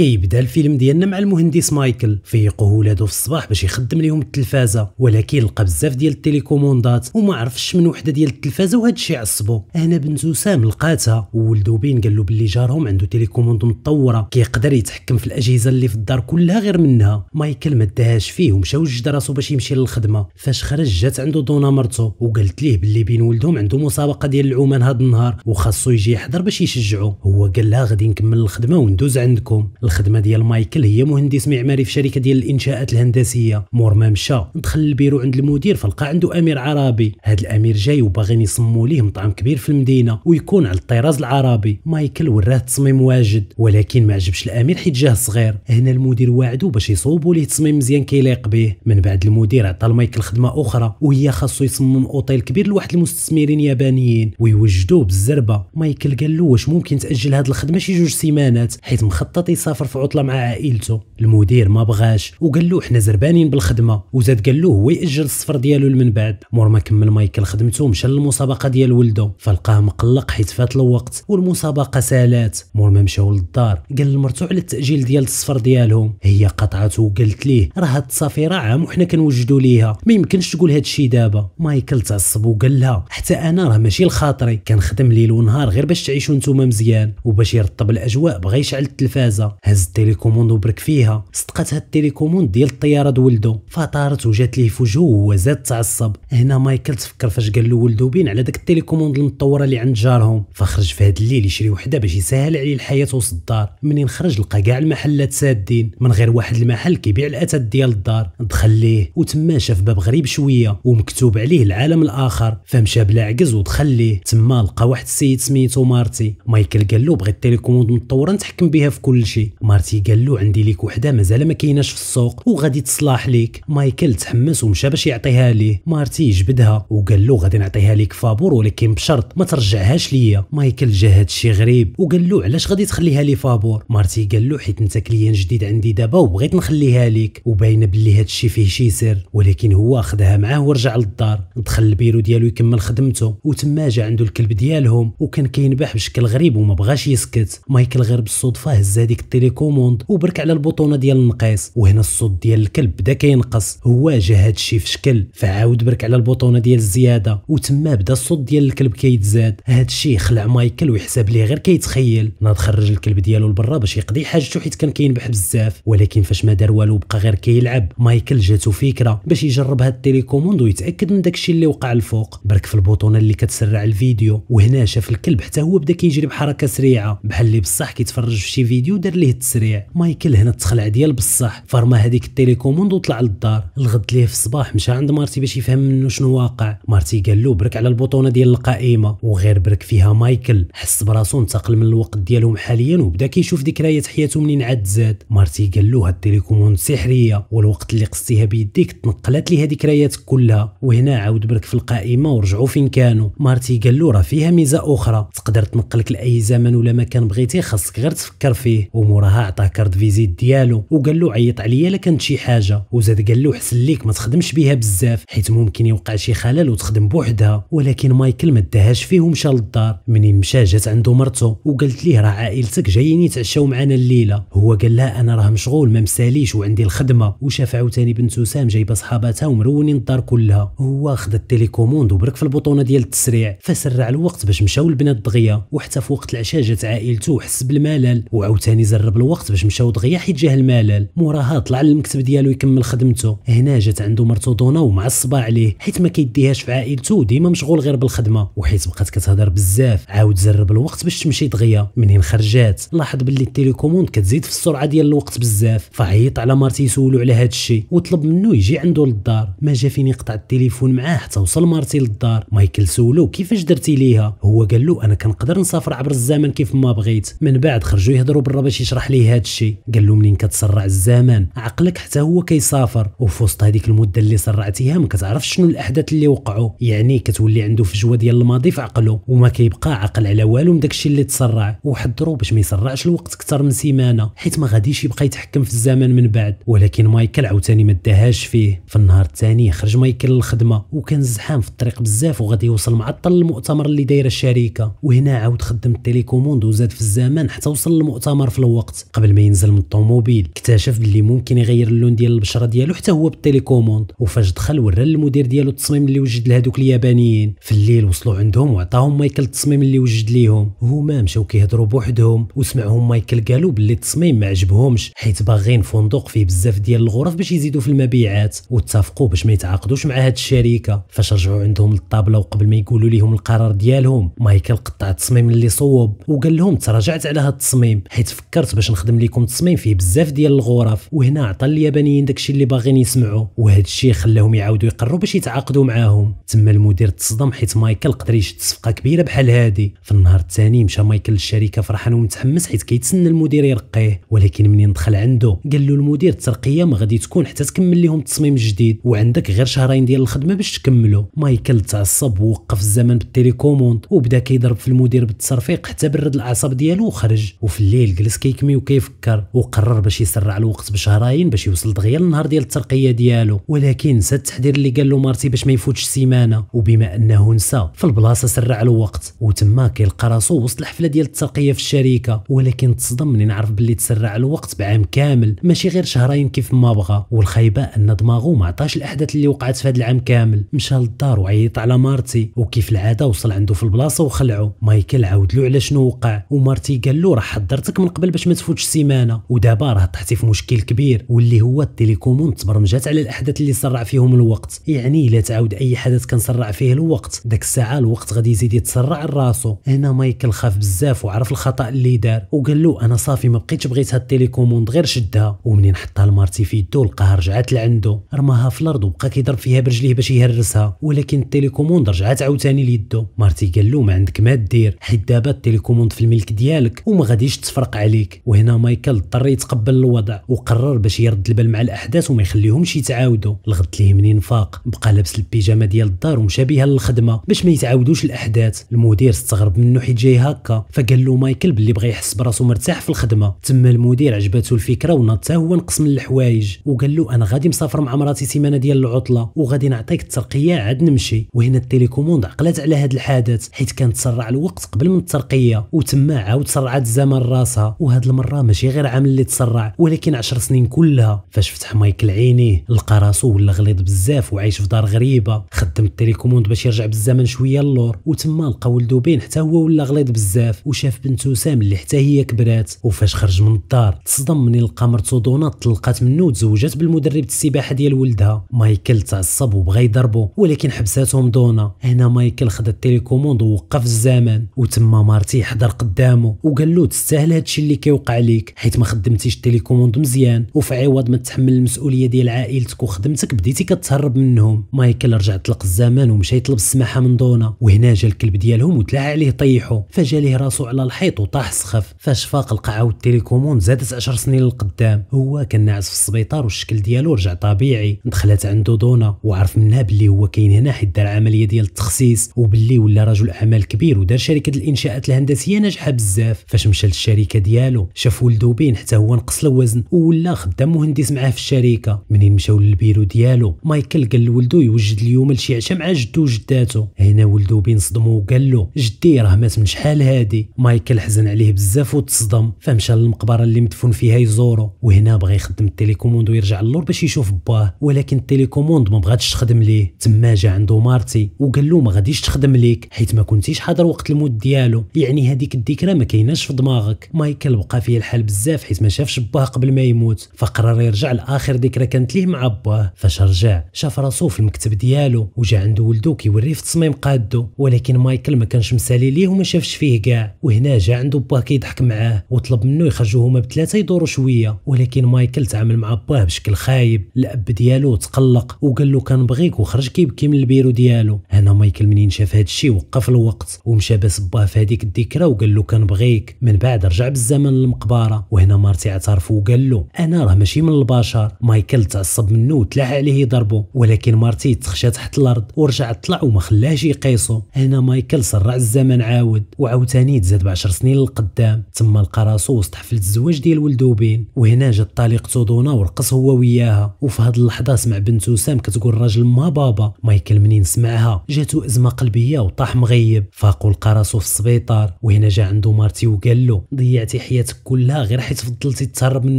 كيبدا الفيلم ديالنا مع المهندس مايكل فيقوه ولادو في الصباح باش يخدم ليهم التلفازه ولكن لقى بزاف ديال التليكوموندات وما عرفش من وحده ديال التلفازه وهذا الشيء عصبو هنا بنت وسام لقاتها وولدو بين قال له باللي جارهم عنده تليكوموند مطوره كيقدر يتحكم في الاجهزه اللي في الدار كلها غير منها مايكل ما داهاش فيه ومشى وجد راسو باش يمشي للخدمه فاش خرج جات عنده دونا مرتو وقالت ليه باللي بين ولدهم عنده مسابقه ديال العومان هذا النهار وخاصو يجي يحضر باش يشجعو هو قال لها غادي نكمل الخدمه وندوز عندكم الخدمه ديال مايكل هي مهندس معماري في شركه ديال الانشاءات الهندسيه مور ما مشى دخل البيرو عند المدير فلقى عنده امير عربي هذا الامير جاي وباغيين يصمموا ليه مطعم كبير في المدينه ويكون على الطراز العربي مايكل وراه التصميم واجد ولكن ما عجبش الامير حيت جاه صغير هنا المدير واعدو باش يصوبوا ليه تصميم مزيان كيليق به من بعد المدير عطى مايكل خدمه اخرى وهي خاصو يصمم اوتيل كبير لواحد المستثمرين يابانيين ويوجدوه بالزربه مايكل قال له واش ممكن تاجل هذه الخدمه شي جوج سيمانات حيت مخطط سافر في عطله مع عائلته المدير ما بغاش وقال له احنا زربانين بالخدمه وزاد قال له هو ياجل السفر ديالو لمن بعد مور ما كمل مايكل خدمته مشى للمسابقه ديال ولده فلقاه مقلق حيت فات الوقت والمسابقه سالات مور ما مشاو للدار قال لمرتو على التاجيل ديال السفر ديالهم هي قطعته وقالت ليه راه هاد السفيره عام وحنا كنوجدوا ليها ما يمكنش تقول هاد الشيء دابا مايكل تعصب وقال لها حتى انا راه ماشي لخاطري كنخدم ليل ونهار غير باش تعيشوا نتوما مزيان وباش يرطب الاجواء بغا يشعل التلفازه هز التليكوموند وبرك فيها صدقت هاد التليكوموند ديال الطياره ولدو فطارت وجات ليه في وجهه وهو زاد تعصب هنا مايكل تفكر فاش قال له ولدو بين على داك التليكوموند المطوره اللي عند جارهم فخرج في هاد الليل يشري وحده باش يسهل عليه الحياه وسط الدار منين خرج لقى كاع المحلات سادين من غير واحد المحل كيبيع الاثاث ديال الدار دخل ليه وتما شاف باب غريب شويه ومكتوب عليه العالم الاخر فمشى بلا عجز ودخل ليه تما لقى واحد السيد سميتو مارتي مايكل قال له بغيت التليكوموند المطوره نتحكم بها في كل شيء مارتي قال له عندي ليك وحده مازال ما كايناش في السوق وغادي تصلاح ليك مايكل تحمس ومشى باش يعطيها ليه مارتي جبدها وقال له غادي نعطيها ليك فابور ولكن بشرط ما ترجعهاش ليا مايكل جا هادشي غريب وقال له علاش غادي تخليها لي فابور مارتي قال له حيت انت كليان جديد عندي دابا وبغيت نخليها ليك وباينه باللي هادشي فيه شي سر ولكن هو خدها معاه ورجع للدار دخل البيرو ديالو يكمل خدمته وتما جا عنده الكلب ديالهم وكان كينبح بشكل غريب وما بغاش يسكت مايكل غير بالصدفه هز هذيك تيليكوموند وبرك على البطونه ديال النقيص وهنا الصوت ديال الكلب بدا كينقص هو جا هادشي في شكل فعاود برك على البطونه ديال الزياده وتما بدا الصوت ديال الكلب كيتزاد هادشي خلع مايكل ويحسب ليه غير كيتخيل ناض خرج الكلب ديالو لبرا باش يقضي حاجته حيت كان كينبح بزاف ولكن فاش ما دار والو بقى غير كيلعب مايكل جاتو فكره باش يجرب هاد التيليكوموند ويتاكد من داكشي اللي وقع الفوق برك في البطونه اللي كتسرع الفيديو وهنا شاف الكلب حتى هو بدا كيجري بحركه سريعه بحال اللي بصح كيتفرج في شي فيديو دار ليه عليه التسريع مايكل هنا تخلع ديال بصح فرما هذيك التيليكوموند وطلع للدار الغد ليه في الصباح مشى عند مارتي باش يفهم منه شنو واقع مارتي قال له برك على البطونه ديال القائمه وغير برك فيها مايكل حس براسو انتقل من الوقت ديالهم حاليا وبدا كيشوف ذكريات حياته منين عاد زاد مارتي قال له هاد التيليكوموند سحريه والوقت اللي قصتيها بيديك تنقلت ليها ذكرياتك كلها وهنا عاود برك في القائمه ورجعوا فين كانوا مارتي قال له راه فيها ميزه اخرى تقدر تنقلك لاي زمن ولا مكان بغيتي خاصك غير تفكر فيه ومور موراها عطاه كارت فيزيت ديالو وقال له عيط عليا الا كانت شي حاجه وزاد قال له حسن ليك ما تخدمش بها بزاف حيت ممكن يوقع شي خلل وتخدم بوحدها ولكن مايكل ما دهاش فيه ومشى للدار منين مشى جات عنده مرته وقالت ليه راه عائلتك جايين يتعشاو معنا الليله هو قال لها انا راه مشغول ما مساليش وعندي الخدمه وشاف عاوتاني بنت وسام جايبه صحاباتها ومرونين الدار كلها هو خد التليكوموند وبرك في البطونه ديال التسريع فسرع الوقت باش مشاو البنات دغيا وحتى في وقت العشاء جات عائلته وحس بالملل وعاوتاني زر اغلب الوقت باش مشاو دغيا حيت جاه الملل موراها طلع للمكتب ديالو يكمل خدمته هنا جات عنده مرتو دونا ومعصبه عليه حيت ما كيديهاش في عائلته ديما مشغول غير بالخدمه وحيت بقات كتهضر بزاف عاود زرب الوقت باش تمشي دغيا منين خرجات لاحظ باللي التليكوموند كتزيد في السرعه ديال الوقت بزاف فعيط على مارتي يسولو على هذا الشيء وطلب منه يجي عنده للدار ما جا فين يقطع التليفون معاه حتى وصل مارتي للدار مايكل سولو كيفاش درتي ليها هو قال له انا كنقدر نسافر عبر الزمن كيف ما بغيت من بعد خرجوا يهضروا برا باش يشرح شرح ليه هذا الشيء قال له منين كتسرع الزمان عقلك حتى هو كيسافر وفي وسط هذيك المده اللي سرعتيها ما كتعرفش شنو الاحداث اللي وقعوا يعني كتولي عنده فجوه ديال الماضي في عقله وما كيبقى عقل على والو من داكشي اللي تسرع وحضروا باش ما يسرعش الوقت اكثر من سيمانه حيت ما غاديش يبقى يتحكم في الزمان من بعد ولكن مايكل عاوتاني ما داهاش فيه في النهار الثاني خرج مايكل للخدمه وكان زحام في الطريق بزاف وغادي يوصل معطل للمؤتمر اللي دايره الشركه وهنا عاود خدم التليكوموند وزاد في الزمان حتى وصل للمؤتمر في الوقت الوقت قبل ما ينزل من الطوموبيل اكتشف باللي ممكن يغير اللون ديال البشره ديالو حتى هو بالتيليكوموند وفاش دخل ورى المدير ديالو التصميم اللي وجد لهذوك اليابانيين في الليل وصلوا عندهم وعطاهم مايكل التصميم اللي وجد ليهم وهما مشاو كيهضروا بوحدهم وسمعهم مايكل قالوا باللي التصميم ما عجبهمش حيت باغين فندق فيه بزاف ديال الغرف باش يزيدوا في المبيعات واتفقوا باش ما يتعاقدوش مع هاد الشركه فاش رجعوا عندهم للطابله وقبل ما يقولوا ليهم القرار ديالهم مايكل قطع التصميم اللي صوب وقال لهم تراجعت على هاد التصميم حيت فكرت البودكاست باش نخدم لكم تصميم فيه بزاف ديال الغرف وهنا عطى اليابانيين داكشي اللي باغيين يسمعوا وهذا الشيء خلاهم يعاودوا يقروا باش يتعاقدوا معاهم تما المدير تصدم حيت مايكل قدر يشد صفقه كبيره بحال هادي في النهار الثاني مشى مايكل للشركه فرحان ومتحمس حيت كيتسنى المدير يرقيه ولكن منين دخل عنده قال له المدير الترقيه ما غادي تكون حتى تكمل لهم التصميم الجديد وعندك غير شهرين ديال الخدمه باش تكملوا مايكل تعصب ووقف الزمن بالتيليكوموند وبدا كيضرب في المدير بالتصرفيق حتى برد الاعصاب ديالو وخرج وفي الليل جلس كي الحكمي وكيفكر وقرر باش يسرع الوقت بشهرين باش يوصل دغيا النهار ديال الترقيه ديالو ولكن نسى التحذير اللي قال له مارتي باش ما يفوتش السيمانه وبما انه نسى فالبلاصه سرع الوقت وتما كيلقى راسو وسط الحفله ديال الترقيه في الشركه ولكن تصدم مني نعرف باللي تسرع الوقت بعام كامل ماشي غير شهرين كيف ما بغى والخايبه ان دماغو ما عطاش الاحداث اللي وقعت في هذا العام كامل مشى للدار وعيط على مارتي وكيف العاده وصل عنده في البلاصه وخلعو مايكل عاود له على شنو وقع ومارتي قال له راه حضرتك من قبل باش ما تفوتش سيمانه ودابا راه طحتي في مشكل كبير واللي هو التليكوموند تبرمجات على الاحداث اللي سرع فيهم الوقت يعني الا تعاود اي حدث سرع فيه الوقت داك الساعه الوقت غادي يزيد يتسرع لراسو هنا مايكل خاف بزاف وعرف الخطا اللي دار وقال له انا صافي ما بقيتش بغيت هاد التليكوموند غير شدها ومنين حطها لمارتي في يدو لقاها رجعات لعنده رماها في الارض وبقى كيضرب فيها برجليه باش يهرسها ولكن التليكوموند رجعات عاوتاني ليدو مارتي قال له ما عندك ما دير حيت دابا التليكوموند في الملك ديالك وما غاديش تفرق عليك وهنا مايكل اضطر يتقبل الوضع وقرر باش يرد البال مع الاحداث وما يخليهمش يتعاودوا الغد ليه منين فاق بقى لابس البيجامه ديال الدار ومشابهه للخدمه باش ما يتعاودوش الاحداث المدير استغرب منه حيت جاي هكا فقال له مايكل باللي بغى يحس براسو مرتاح في الخدمه تما المدير عجباتو الفكره وناض هو نقص من الحوايج وقال له انا غادي مسافر مع مراتي سيمانه ديال العطله وغادي نعطيك الترقيه عاد نمشي وهنا التليكوموند عقلات على هذا الحادث حيت كان تسرع الوقت قبل من الترقيه وتما عاود سرعت الزمن راسها وهذا المره ماشي غير عام اللي تسرع ولكن 10 سنين كلها فاش فتح مايكل عينيه لقى راسو ولا غليظ بزاف وعايش في دار غريبه خدم التليكوموند باش يرجع بالزمن شويه اللور وتما لقى ولدو بين حتى هو ولا غليظ بزاف وشاف بنتو سام اللي حتى هي كبرات وفاش خرج من الدار تصدم من لقى مرتو دونات طلقات منه وتزوجات بالمدرب السباحه ديال ولدها مايكل تعصب وبغى يضربه ولكن حبساتهم دونا هنا مايكل خد التليكوموند ووقف الزمن وتما مارتي حضر قدامه وقال له تستاهل هادشي اللي كيوقع وقع ليك حيت ما خدمتيش التليكوموند مزيان وفي عوض ما تحمل المسؤوليه ديال عائلتك وخدمتك بديتي كتهرب منهم مايكل رجع طلق الزمان ومشى يطلب السماحه من دونا وهنا جا الكلب ديالهم وتلاعى عليه طيحو فجا ليه راسو على الحيط وطاح سخف فاش فاق لقى عاود التليكوموند زادت 10 سنين للقدام هو كان ناعس في السبيطار والشكل ديالو رجع طبيعي دخلت عنده دونا وعرف منها باللي هو كاين هنا حيت دار عمليه ديال التخسيس وباللي ولا رجل اعمال كبير ودار شركه الانشاءات الهندسيه ناجحه بزاف فاش مشى للشركه ديالو شاف ولدو بين حتى هو نقص الوزن وولا خدام مهندس معاه في الشركه منين مشاو للبيرو ديالو مايكل قال لولدو يوجد اليوم لشي عشاء مع جدو وجداتو هنا ولدو بين صدمو وقال له جدي راه مات من شحال هادي مايكل حزن عليه بزاف وتصدم فمشى للمقبره اللي مدفون فيها يزورو وهنا بغى يخدم التليكوموند ويرجع للور باش يشوف باه ولكن التليكوموند ما بغاتش تخدم ليه تما جا عنده مارتي وقال له ما غاديش تخدم ليك حيت ما كنتيش حاضر وقت الموت ديالو يعني هذيك الذكرى ما كايناش في دماغك مايكل بقى فيه الحال بزاف حيت ما شافش باه قبل ما يموت فقرر يرجع لاخر ذكرى كانت ليه مع باه فاش رجع شاف راسو في المكتب ديالو وجا عنده ولدو كيوريه في تصميم قادو ولكن مايكل ما كانش مسالي ليه وما شافش فيه كاع وهنا جا عنده باه كيضحك معاه وطلب منه يخرجوا هما بثلاثه يدوروا شويه ولكن مايكل تعامل مع باه بشكل خايب الاب ديالو تقلق وقال له كنبغيك وخرج كيبكي من البيرو ديالو هنا مايكل منين شاف الشيء وقف الوقت ومشى باس باه في هذيك الذكرى وقال له كنبغيك من بعد رجع بالزمن المقبره وهنا مارتي اعترف وقال له انا راه ماشي من البشر مايكل تعصب منه وتلاح عليه ضربه ولكن مارتي تخشى تحت الارض ورجع طلع وما خلاهش يقيسو هنا مايكل سرع الزمن عاود وعاوتاني تزاد بعشر سنين للقدام تما لقى راسو وسط حفله الزواج ديال ولدو بين وهنا جات طليقته دونا ورقص هو وياها وفي هذه اللحظه سمع بنته سام كتقول راجل ما بابا مايكل منين سمعها جاتو ازمه قلبيه وطاح مغيب فاقو لقى راسو في السبيطار وهنا جا عنده مارتي وقال له ضيعتي حياتك كلها غير حيت فضلتي تهرب من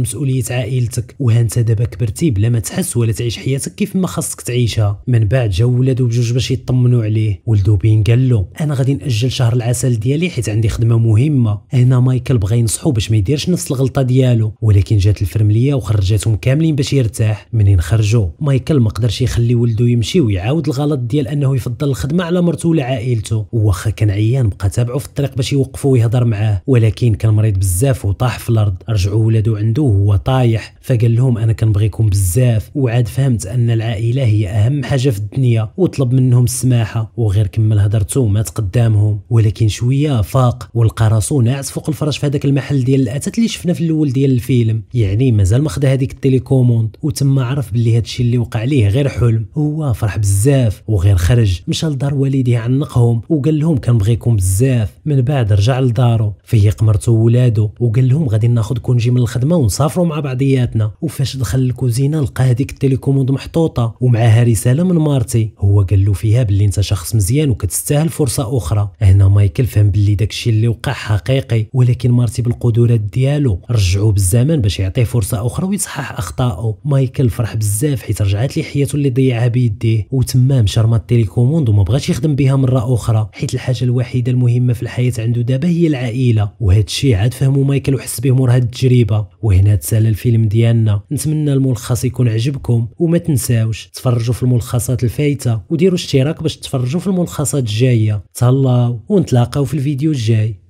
مسؤوليه عائلتك وهانت دابا كبرتي بلا ما تحس ولا تعيش حياتك كيف ما خاصك تعيشها من بعد جاو ولادو بجوج باش يطمنوا عليه ولدو بين قال له انا غادي ناجل شهر العسل ديالي حيت عندي خدمه مهمه هنا مايكل بغى ينصحو باش ما يديرش نفس الغلطه ديالو ولكن جات الفرمليه وخرجاتهم كاملين باش يرتاح منين خرجوا مايكل ما قدرش يخلي ولدو يمشي ويعاود الغلط ديال انه يفضل الخدمه على مرته ولا عائلته وواخا كان عيان بقى تابعو في الطريق باش يوقفو ويهضر معاه ولكن كان مريض بزاف وطاح في الارض رجعوا ولادو عنده وهو طايح فقال لهم انا كنبغيكم بزاف وعاد فهمت ان العائله هي اهم حاجه في الدنيا وطلب منهم السماحه وغير كمل هضرته مات قدامهم ولكن شويه فاق ولقى راسو ناعس فوق الفراش في هذاك المحل ديال الاتات اللي شفنا في الاول ديال الفيلم يعني مازال ما خدا هذيك التليكوموند وتما عرف باللي هادشي اللي وقع ليه غير حلم هو فرح بزاف وغير خرج مشى لدار والديه عنقهم وقال لهم كنبغيكم بزاف من بعد رجع لدارو فهي قمرته ولادو وقال قال لهم غادي ناخذ كونجي من الخدمه ونسافروا مع بعضياتنا وفاش دخل الكوزينه لقى هذيك التليكوموند محطوطه ومعاها رساله من مارتي هو قال له فيها باللي انت شخص مزيان وكتستاهل فرصه اخرى هنا مايكل فهم باللي داكشي اللي وقع حقيقي ولكن مارتي بالقدرات ديالو رجعوه بالزمن باش يعطيه فرصه اخرى ويصحح اخطائه مايكل فرح بزاف حيت رجعت ليه حياته اللي ضيعها بيديه وتما شرما التليكوموند وما بغاش يخدم بها مره اخرى حيت الحاجه الوحيده المهمه في الحياه عنده دابا هي العائله وهذا الشيء عاد فهمه مايكل داخل وحس به مور هاد التجربه وهنا تسال الفيلم ديالنا نتمنى الملخص يكون عجبكم وما تنساوش تفرجوا في الملخصات الفايته وديروا اشتراك باش تفرجوا في الملخصات الجايه تهلاو ونتلاقاو في الفيديو الجاي